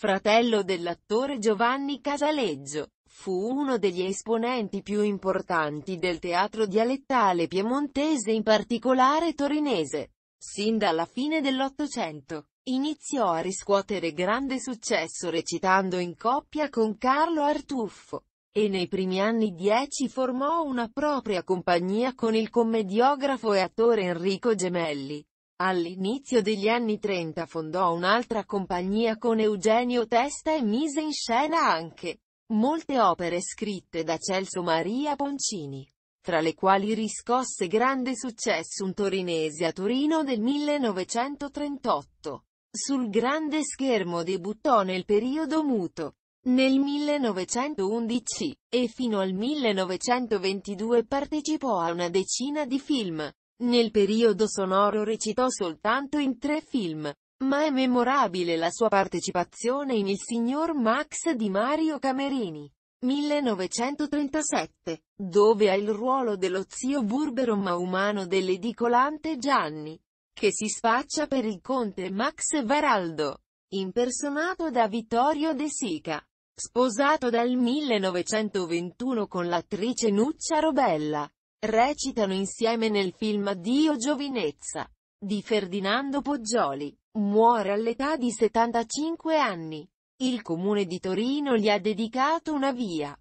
fratello dell'attore Giovanni Casaleggio, fu uno degli esponenti più importanti del teatro dialettale piemontese in particolare torinese. Sin dalla fine dell'Ottocento, iniziò a riscuotere grande successo recitando in coppia con Carlo Artuffo, e nei primi anni dieci formò una propria compagnia con il commediografo e attore Enrico Gemelli. All'inizio degli anni 30 fondò un'altra compagnia con Eugenio Testa e mise in scena anche molte opere scritte da Celso Maria Poncini, tra le quali riscosse grande successo un torinese a Torino del 1938. Sul grande schermo debuttò nel periodo muto, nel 1911, e fino al 1922 partecipò a una decina di film. Nel periodo sonoro recitò soltanto in tre film, ma è memorabile la sua partecipazione in Il signor Max di Mario Camerini. 1937, dove ha il ruolo dello zio burbero ma umano dell'edicolante Gianni, che si sfaccia per il conte Max Varaldo, impersonato da Vittorio De Sica, sposato dal 1921 con l'attrice Nuccia Robella. Recitano insieme nel film Addio Giovinezza di Ferdinando Poggioli. Muore all'età di 75 anni. Il comune di Torino gli ha dedicato una via.